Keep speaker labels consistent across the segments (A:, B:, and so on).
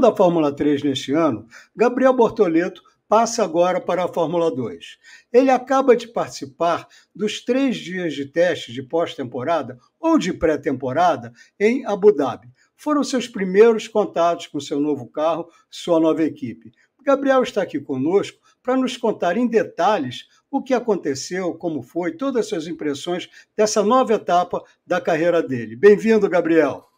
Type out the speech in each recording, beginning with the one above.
A: Da Fórmula 3 neste ano, Gabriel Bortoleto passa agora para a Fórmula 2. Ele acaba de participar dos três dias de teste de pós-temporada ou de pré-temporada em Abu Dhabi. Foram seus primeiros contatos com seu novo carro, sua nova equipe. Gabriel está aqui conosco para nos contar em detalhes o que aconteceu, como foi, todas as suas impressões dessa nova etapa da carreira dele. Bem-vindo, Gabriel.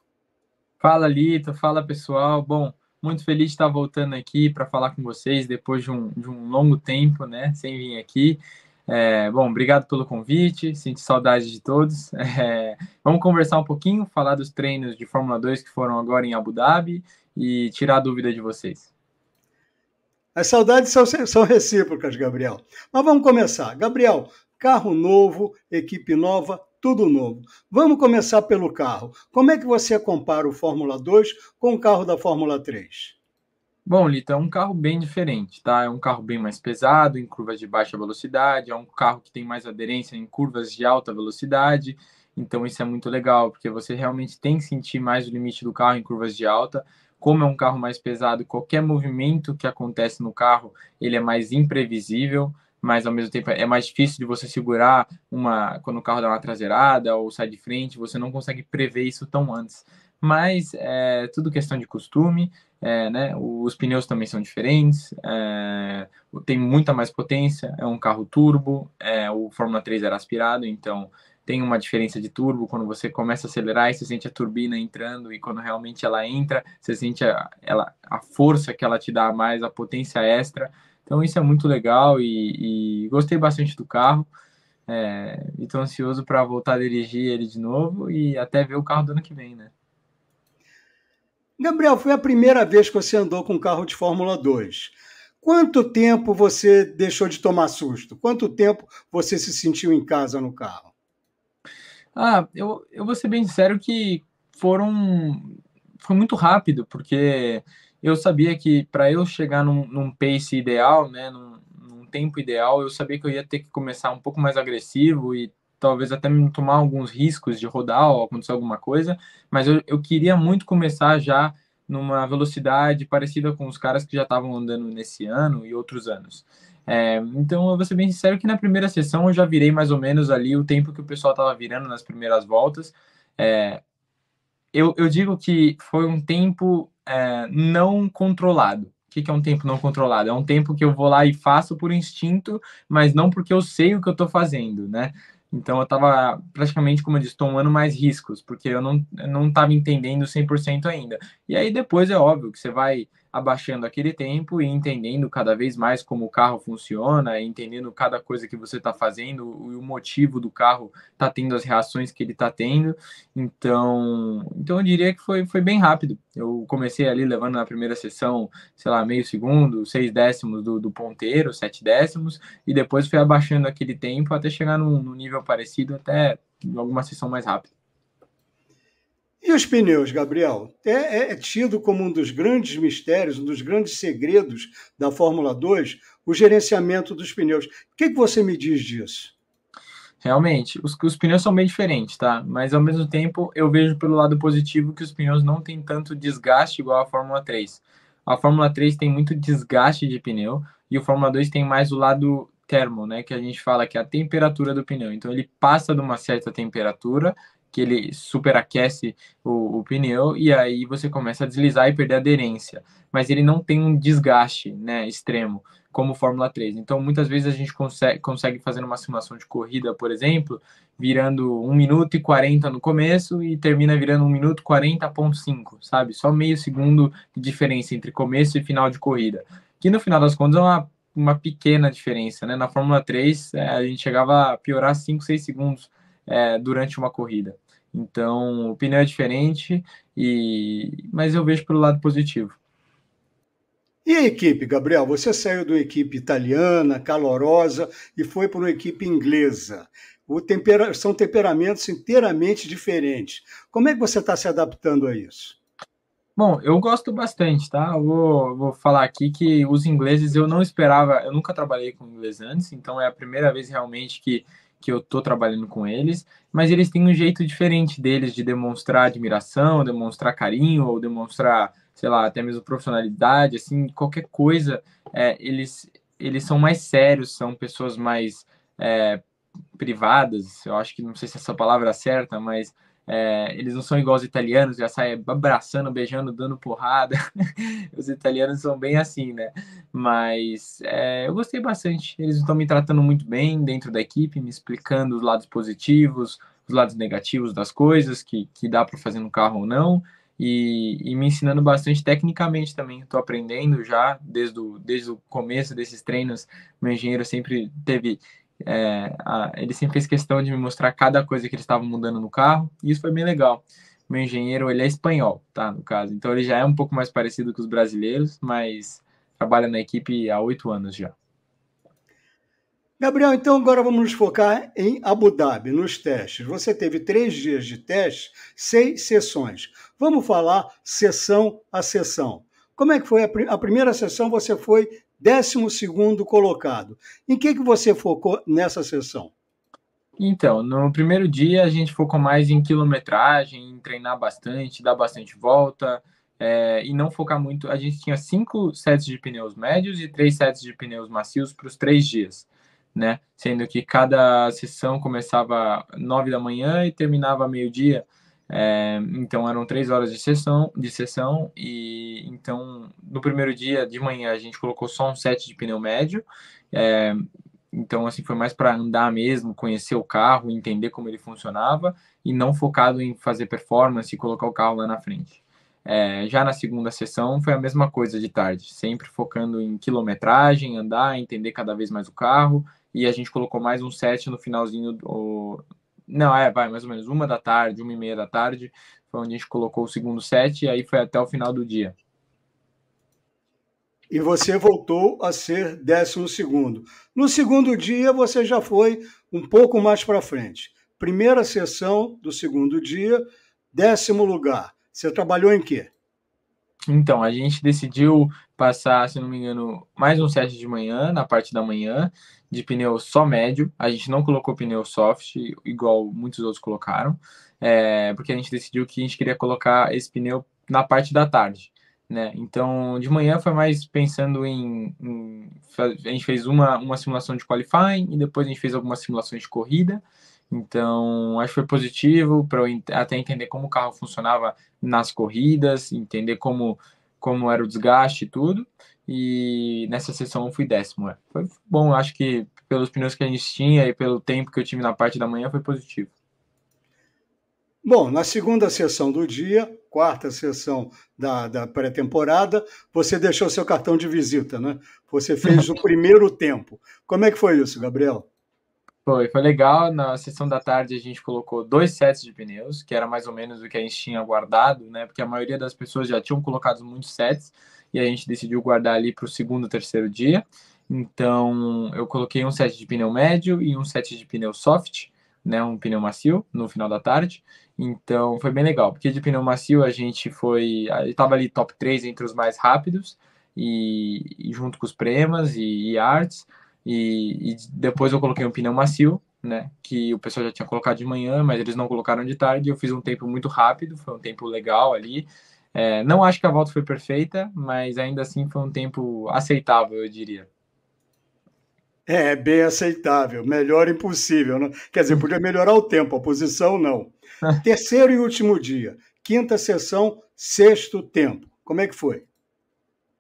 A: Fala, Lito. Fala, pessoal. Bom,
B: muito feliz de estar voltando aqui para falar com vocês depois de um, de um longo tempo, né? Sem vir aqui. É, bom, obrigado pelo convite, sinto saudade de todos. É, vamos conversar um pouquinho, falar dos treinos de Fórmula 2 que foram agora em Abu Dhabi e tirar a dúvida de vocês.
A: As saudades são, são recíprocas, Gabriel. Mas vamos começar. Gabriel, Carro novo, equipe nova, tudo novo. Vamos começar pelo carro. Como é que você compara o Fórmula 2 com o carro da Fórmula 3?
B: Bom, Lito, é um carro bem diferente, tá? É um carro bem mais pesado, em curvas de baixa velocidade, é um carro que tem mais aderência em curvas de alta velocidade. Então isso é muito legal, porque você realmente tem que sentir mais o limite do carro em curvas de alta. Como é um carro mais pesado, qualquer movimento que acontece no carro, ele é mais imprevisível mas ao mesmo tempo é mais difícil de você segurar uma quando o carro dá uma traseirada ou sai de frente, você não consegue prever isso tão antes. Mas é tudo questão de costume, é, né? Os pneus também são diferentes, é, tem muita mais potência, é um carro turbo, é, o Fórmula 3 era aspirado, então tem uma diferença de turbo quando você começa a acelerar e você sente a turbina entrando e quando realmente ela entra, você sente a, ela, a força que ela te dá mais, a potência extra. Então isso é muito legal e, e gostei bastante do carro. É, e tô ansioso para voltar a dirigir ele de novo e até ver o carro do ano que vem, né?
A: Gabriel, foi a primeira vez que você andou com um carro de Fórmula 2. Quanto tempo você deixou de tomar susto? Quanto tempo você se sentiu em casa no carro? Ah,
B: eu, eu vou ser bem sincero que foram. Foi muito rápido, porque eu sabia que para eu chegar num, num, pace ideal, né, num, num, tempo ideal, eu sabia que eu ia ter que começar um pouco mais agressivo e talvez até me tomar alguns riscos de rodar ou acontecer alguma coisa, mas eu, eu queria muito começar já numa velocidade parecida com os caras que já estavam andando nesse ano e outros anos. É, então, eu vou ser bem sincero que na primeira sessão eu já virei mais ou menos ali o tempo que o pessoal estava virando nas primeiras voltas. É, eu, eu digo que foi um tempo é, não controlado. O que, que é um tempo não controlado? É um tempo que eu vou lá e faço por instinto, mas não porque eu sei o que eu estou fazendo, né? Então eu estava praticamente, como eu disse, tomando mais riscos, porque eu não estava não entendendo 100% ainda. E aí depois é óbvio que você vai abaixando aquele tempo e entendendo cada vez mais como o carro funciona, entendendo cada coisa que você está fazendo e o motivo do carro tá tendo as reações que ele está tendo. Então, então eu diria que foi, foi bem rápido. Eu comecei ali levando na primeira sessão, sei lá, meio segundo, seis décimos do, do ponteiro, sete décimos, e depois fui abaixando aquele tempo até chegar num, num nível parecido, até alguma sessão mais
A: rápida. E os pneus, Gabriel? É, é, é, tido como um dos grandes mistérios, um dos grandes segredos da Fórmula 2, o gerenciamento dos pneus. O que, que você me diz disso?
B: Realmente, os, os pneus são bem diferentes, tá? Mas ao mesmo tempo, eu vejo pelo lado positivo que os pneus não têm tanto desgaste igual a Fórmula 3. A Fórmula 3 tem muito desgaste de pneu e o Fórmula 2 tem mais o lado termo, né? Que a gente fala que é a temperatura do pneu. Então ele passa de uma certa temperatura que ele superaquece o, o, pneu e aí você começa a deslizar e perder aderência. Mas ele não tem um desgaste né, extremo, como Fórmula 3. Então, muitas vezes a gente consegue, consegue fazer uma simulação de corrida, por exemplo, virando 1 minuto e 40 no começo e termina virando 1 minuto 40.5, sabe? Só meio segundo de diferença entre começo e final de corrida. Que no final das contas é uma uma pequena diferença, né? Na Fórmula 3, é, a gente chegava a piorar 5, 6 segundos é, durante uma corrida. Então, o pneu é diferente, e... mas eu vejo pelo lado positivo.
A: E a equipe, Gabriel? Você saiu de uma equipe italiana, calorosa, e foi para uma equipe inglesa. Tempera... São temperamentos inteiramente diferentes. Como é que você está se adaptando a isso?
B: Bom, eu gosto bastante, tá? Eu vou, vou falar aqui que os ingleses eu não esperava, eu nunca trabalhei com inglês antes, então é a primeira vez realmente que que eu tô trabalhando com eles, mas eles têm um jeito diferente deles de demonstrar admiração, demonstrar carinho ou demonstrar, sei lá, até mesmo profissionalidade, assim, qualquer coisa. É, eles eles são mais sérios, são pessoas mais é, privadas. Eu acho que não sei se essa palavra é certa, mas é, eles não são igual os italianos, já saem abraçando, beijando, dando porrada. os italianos são bem assim, né? Mas é, eu gostei bastante. Eles estão me tratando muito bem dentro da equipe, me explicando os lados positivos, os lados negativos das coisas, que, que dá para fazer no carro ou não. E, e, me ensinando bastante tecnicamente também. Estou aprendendo já desde o, desde o começo desses treinos. Meu engenheiro sempre teve é, a, ele sempre fez questão de me mostrar cada coisa que eles estavam mudando no carro, e isso foi bem legal. Meu engenheiro, ele é espanhol, tá? No caso, então ele já é um pouco mais parecido que os brasileiros, mas trabalha na equipe há oito anos já.
A: Gabriel, então agora vamos nos focar em Abu Dhabi, nos testes. Você teve três dias de teste, seis sessões. Vamos falar sessão a sessão. Como é que foi a, pr a primeira sessão? Você foi 12 colocado. Em que, que você focou nessa sessão?
B: Então, no primeiro dia a gente focou mais em quilometragem, em treinar bastante, dar bastante volta é, e não focar muito. A gente tinha cinco sets de pneus médios e três sets de pneus macios para os três dias, né? Sendo que cada sessão começava nove da manhã e terminava meio-dia. É, então eram três horas de sessão, de sessão e então no primeiro dia de manhã a gente colocou só um set de pneu médio. É, então assim foi mais para andar mesmo, conhecer o carro, entender como ele funcionava e não focado em fazer performance e colocar o carro lá na frente. É, já na segunda sessão foi a mesma coisa de tarde, sempre focando em quilometragem, andar, entender cada vez mais o carro e a gente colocou mais um set no finalzinho do, não, é, vai, mais ou menos uma da tarde, uma e meia da tarde, foi onde a gente colocou o segundo set e aí foi até o final do dia.
A: E você voltou a ser décimo segundo. No segundo dia, você já foi um pouco mais para frente. Primeira sessão do segundo dia, décimo lugar. Você trabalhou em quê?
B: Então, a gente decidiu passar, se não me engano, mais um set de manhã, na parte da manhã, de pneu só médio. A gente não colocou pneu soft, igual muitos outros colocaram, é, porque a gente decidiu que a gente queria colocar esse pneu na parte da tarde. Né? Então, de manhã foi mais pensando em, em. a gente fez uma, uma simulação de qualifying e depois a gente fez algumas simulações de corrida. Então, acho que foi positivo para eu até entender como o carro funcionava nas corridas, entender como, como era o desgaste e tudo. E nessa sessão eu fui décimo. É. Foi bom, acho que pelos pneus que a gente tinha e pelo tempo que eu tive na parte da manhã foi positivo.
A: Bom, na segunda sessão do dia, quarta sessão da, da pré-temporada, você deixou seu cartão de visita, né? Você fez o primeiro tempo. Como é que foi isso, Gabriel?
B: Foi, foi legal. Na sessão da tarde a gente colocou dois sets de pneus, que era mais ou menos o que a gente tinha guardado, né? Porque a maioria das pessoas já tinham colocado muitos sets e a gente decidiu guardar ali para o segundo, terceiro dia. Então eu coloquei um set de pneu médio e um set de pneu soft, né? Um pneu macio no final da tarde. Então foi bem legal, porque de pneu macio a gente foi, estava ali top 3 entre os mais rápidos e, e junto com os Premas e, e Arts. E, e depois eu coloquei um pneu macio, né? Que o pessoal já tinha colocado de manhã, mas eles não colocaram de tarde. Eu fiz um tempo muito rápido, foi um tempo legal ali. É, não acho que a volta foi perfeita, mas ainda assim foi um tempo aceitável, eu diria.
A: É, é bem aceitável. Melhor impossível. Né? Quer dizer, podia melhorar o tempo, a posição não. Terceiro e último dia. Quinta sessão, sexto tempo. Como é que foi?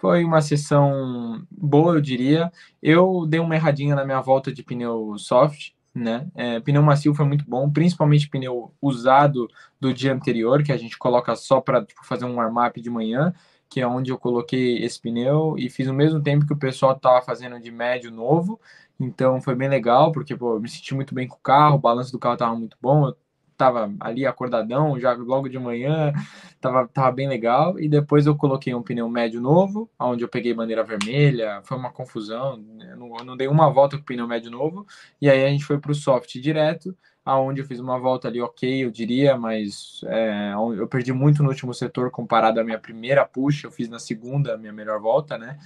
B: Foi uma sessão boa, eu diria. Eu dei uma erradinha na minha volta de pneu soft, né? É, pneu macio foi muito bom, principalmente pneu usado do dia anterior, que a gente coloca só para tipo, fazer um warm-up de manhã, que é onde eu coloquei esse pneu e fiz o mesmo tempo que o pessoal estava fazendo de médio novo. Então foi bem legal, porque pô, eu me senti muito bem com o carro, o balanço do carro estava muito bom, eu estava ali acordadão, já logo de manhã, estava tava bem legal. E depois eu coloquei um pneu médio novo, onde eu peguei bandeira vermelha, foi uma confusão. Né? Eu não, eu não dei uma volta com o pneu médio novo. E aí a gente foi para o soft direto, aonde eu fiz uma volta ali ok, eu diria, mas é, eu perdi muito no último setor comparado à minha primeira puxa, eu fiz na segunda a minha melhor volta, né?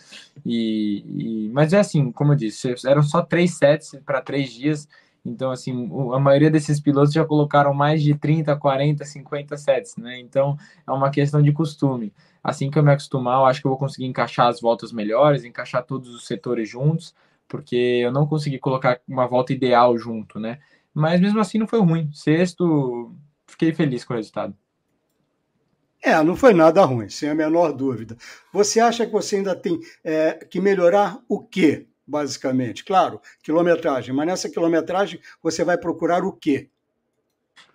B: E, e mas é assim, como eu disse, eram só três sets para três dias então, assim, a maioria desses pilotos já colocaram mais de 30, 40, 50 sets, né? Então, é uma questão de costume. Assim que eu me acostumar, eu acho que eu vou conseguir encaixar as voltas melhores, encaixar todos os setores juntos, porque eu não consegui colocar
A: uma volta ideal junto, né?
B: Mas mesmo assim não foi ruim. Sexto,
A: fiquei feliz com o resultado. É, não foi nada ruim, sem a menor dúvida. Você acha que você ainda tem é, que melhorar o quê basicamente. Claro, quilometragem, mas nessa quilometragem você vai procurar o quê?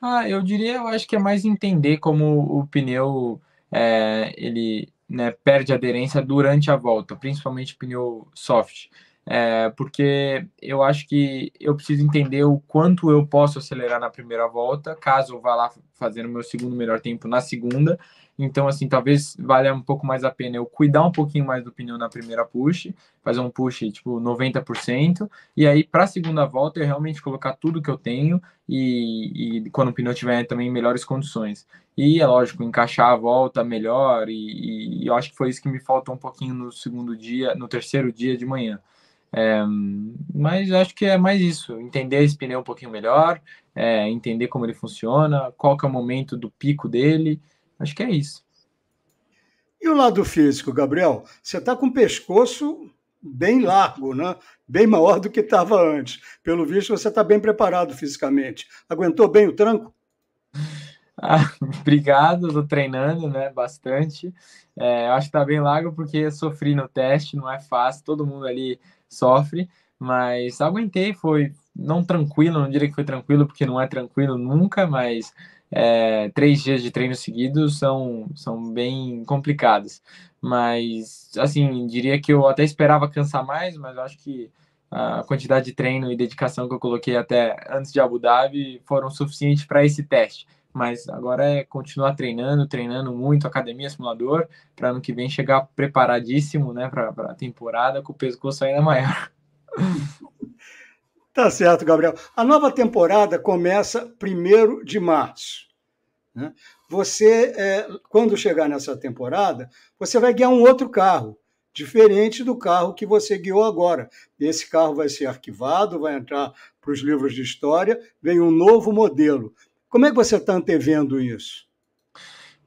B: Ah, eu diria, eu acho que é mais entender como o pneu é, ele né, perde aderência durante a volta, principalmente pneu soft é, porque eu acho que eu preciso entender o quanto eu posso acelerar na primeira volta, caso eu vá lá fazer o meu segundo melhor tempo na segunda. Então, assim, talvez valha um pouco mais a pena eu cuidar um pouquinho mais do pneu na primeira push, fazer um push tipo 90%, e aí para a segunda volta eu realmente colocar tudo que eu tenho e, e, quando o pneu tiver também melhores condições. E é lógico, encaixar a volta melhor, e, e eu acho que foi isso que me faltou um pouquinho no segundo dia, no terceiro dia de manhã é, mas acho que é mais isso, entender esse pneu um pouquinho melhor, é, entender como ele funciona, qual que é o
A: momento do pico dele, acho que é isso. E o lado físico, Gabriel? Você está com o pescoço bem largo, né? bem maior do que estava antes. Pelo visto, você está bem preparado fisicamente. Aguentou bem o tranco?
B: Ah, obrigado, estou treinando né, bastante. É, eu acho que está bem largo porque sofri no teste, não é fácil. Todo mundo ali sofre, mas aguentei, foi não tranquilo, não diria que foi tranquilo, porque não é tranquilo nunca, mas é, três dias de treino seguidos são, são bem complicados. Mas, assim, diria que eu até esperava cansar mais, mas acho que a quantidade de treino e dedicação que eu coloquei até antes de Abu Dhabi foram suficientes para esse teste mas agora é continuar treinando, treinando muito, academia, simulador, para ano que vem chegar preparadíssimo, né, para a temporada com o pescoço ainda maior.
A: Tá certo, Gabriel. A nova temporada começa 1 de março. Né? Você, é, quando chegar nessa temporada, você vai guiar um outro carro, diferente do carro que você guiou agora. Esse carro vai ser arquivado, vai entrar para os livros de história, vem um novo modelo. Como é que você está antevendo isso?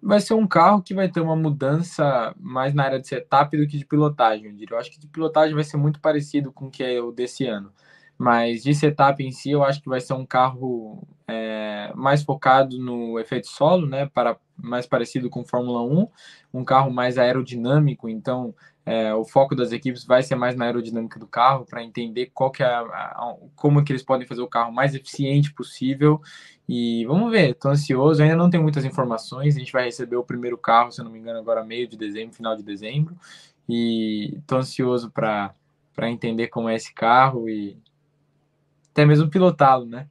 B: Vai ser um carro que vai ter uma mudança mais na área de setup do que de pilotagem, eu diria. Eu acho que de pilotagem vai ser muito parecido com o que é o desse ano. Mas de setup em si, eu acho que vai ser um carro é, mais focado no efeito solo, né? Para, mais parecido com Fórmula 1, um carro mais aerodinâmico, então é, o foco das equipes vai ser mais na aerodinâmica do carro para entender qual que é a, a, como que eles podem fazer o carro mais eficiente possível e vamos ver, estou ansioso, ainda não tem muitas informações, a gente vai receber o primeiro carro, se não me engano, agora meio de dezembro, final de dezembro e estou ansioso para entender como é esse carro e até mesmo pilotá-lo, né?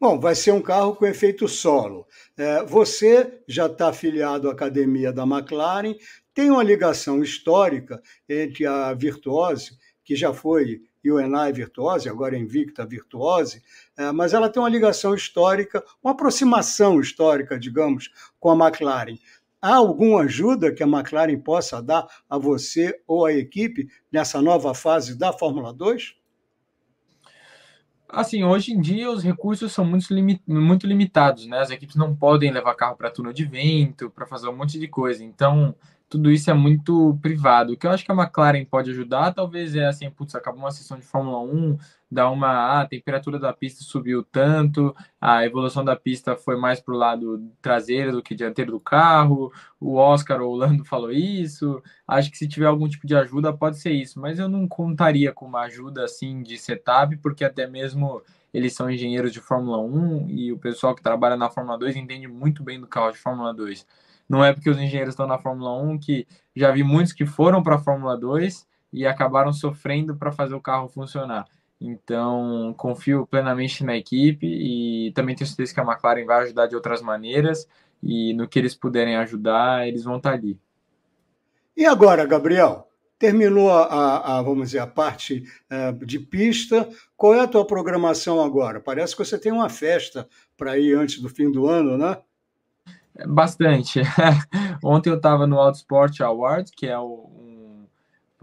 A: Bom, vai ser um carro com efeito solo. É, você já está afiliado à academia da McLaren, tem uma ligação histórica entre a Virtuose, que já foi UNI Virtuose, agora é Invicta Virtuose, é, mas ela tem uma ligação histórica, uma aproximação histórica, digamos, com a McLaren. Há alguma ajuda que a McLaren possa dar a você ou à equipe nessa nova fase da Fórmula 2?
B: Assim, hoje em dia os recursos são muito, muito limitados, né? As equipes não podem levar carro para túnel de vento, para fazer um monte de coisa. Então, tudo isso é muito privado. O que eu acho que a McLaren pode ajudar, talvez é assim, putz, acabou uma sessão de Fórmula 1, dá uma, ah, a temperatura da pista subiu tanto, a evolução da pista foi mais pro lado traseiro do que dianteiro do carro, o Oscar ou o Lando falou isso, acho que se tiver algum tipo de ajuda pode ser isso, mas eu não contaria com uma ajuda assim de setup, porque até mesmo eles são engenheiros de Fórmula 1 e o pessoal que trabalha na Fórmula 2 entende muito bem do carro de Fórmula 2 não é porque os engenheiros estão na Fórmula 1 que já vi muitos que foram para a Fórmula 2 e acabaram sofrendo para fazer o carro funcionar. Então, confio plenamente na equipe e também tenho certeza que a McLaren vai ajudar de outras maneiras e no que eles puderem ajudar, eles vão estar tá ali.
A: E agora, Gabriel? Terminou a, a vamos dizer, a parte uh, de pista. Qual é a tua programação agora? Parece que você tem uma festa para ir antes do fim do ano, né?
B: Bastante. Ontem eu estava no Autosport Awards Award, que é o,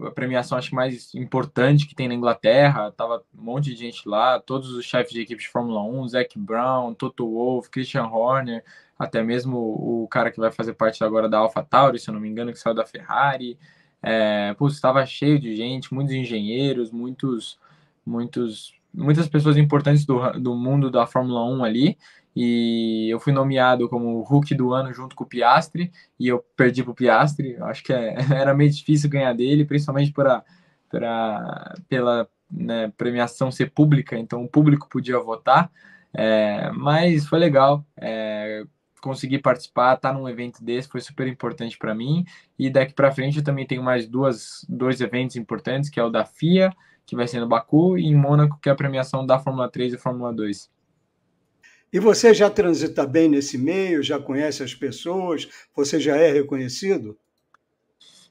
B: um, a premiação acho mais importante que tem na Inglaterra. Tava um monte de gente lá, todos os chefes de equipe de Fórmula 1, Zac Brown, Toto Wolff, Christian Horner, até mesmo o cara que vai fazer parte agora da AlphaTauri, se eu não me engano, que saiu da Ferrari. É, estava cheio de gente, muitos engenheiros, muitos, muitos, muitas pessoas importantes do, do mundo da Fórmula 1 ali e eu fui nomeado como Hulk do ano junto com o Piastre e eu perdi pro Piastre. acho que é, era meio difícil ganhar dele, principalmente pra, pra, pela né, premiação ser pública, então o público podia votar. É, mas foi legal é, conseguir participar, estar tá num evento desse foi super importante para mim. E daqui para frente eu também tenho mais duas, dois eventos importantes, que é o da FIA, que vai ser no Baku, e em Mônaco, que é a premiação da Fórmula 3 e Fórmula 2.
A: E você já transita bem nesse meio, já conhece as pessoas, você já é reconhecido?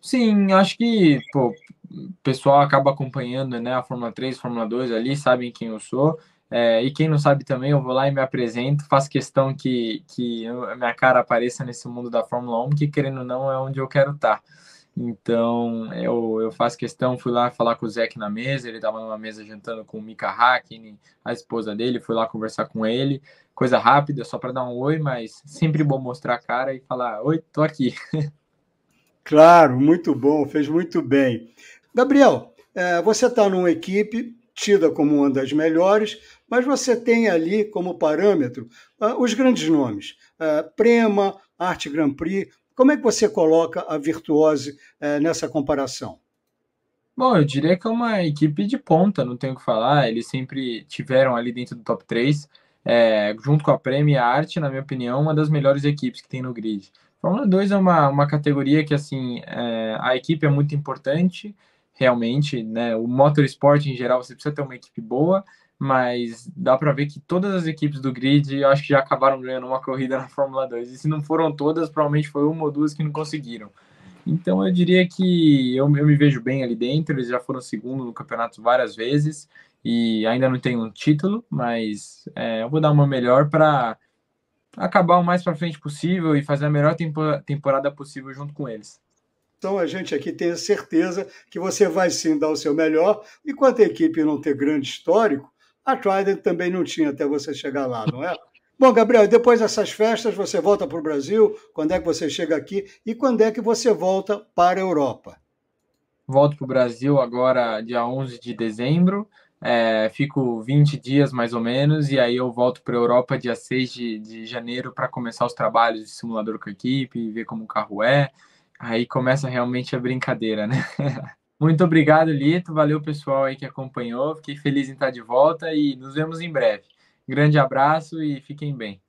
B: Sim, acho que pô, o pessoal acaba acompanhando né, a Fórmula 3, Fórmula 2 ali, sabem quem eu sou. É, e quem não sabe também, eu vou lá e me apresento, faço questão que, que a minha cara apareça nesse mundo da Fórmula 1, que querendo ou não é onde eu quero estar. Tá. Então, eu, eu faço questão, fui lá falar com o Zeke na mesa, ele estava numa mesa jantando com o Mika Hakkinen, a esposa dele, fui lá conversar com ele, coisa rápida, só para dar um oi, mas sempre bom mostrar a cara e falar, oi, tô aqui.
A: Claro, muito bom, fez muito bem. Gabriel, é, você está numa equipe tida como uma das melhores, mas você tem ali como parâmetro ah, os grandes nomes. Ah, Prema, Arte Grand Prix, como é que você coloca a Virtuose é, nessa comparação?
B: Bom, eu diria que é uma equipe de ponta, não tenho o que falar. Eles sempre tiveram ali dentro do top 3, é, eh, junto com a Prêmio Arte, na minha opinião, uma das melhores equipes que tem no grid. Fórmula então, 2 é uma, uma categoria que, assim, é, a equipe é muito importante, realmente, né? O motorsport em geral, você precisa ter uma equipe boa, mas dá para ver que todas as equipes do grid eu acho que já acabaram ganhando uma corrida na Fórmula 2. E se não foram todas, provavelmente foi uma ou duas que não conseguiram. Então eu diria que eu, eu me vejo bem ali dentro, eles já foram segundo no campeonato várias vezes e ainda não tem um título, mas é, eu vou dar uma melhor para acabar o mais para frente possível e fazer a melhor tempo, temporada possível junto com eles.
A: Então a gente aqui tem a certeza que você vai sim dar o seu melhor, e quanto a equipe não ter grande histórico, a Trident também não tinha até você chegar lá, não é? Bom, Gabriel, depois dessas festas você volta para o Brasil? Quando é que você chega aqui? E quando é que você volta para a Europa?
B: Volto para o Brasil agora, dia 11 de dezembro. É, fico 20 dias mais ou menos, e aí eu volto para a Europa dia 6 de, de janeiro para começar os trabalhos de simulador com a equipe, ver como o carro é. Aí começa realmente a brincadeira, né? Muito obrigado, Lito. Valeu, pessoal aí que acompanhou. Fiquei feliz em estar de volta e nos vemos em breve. Grande abraço e fiquem bem.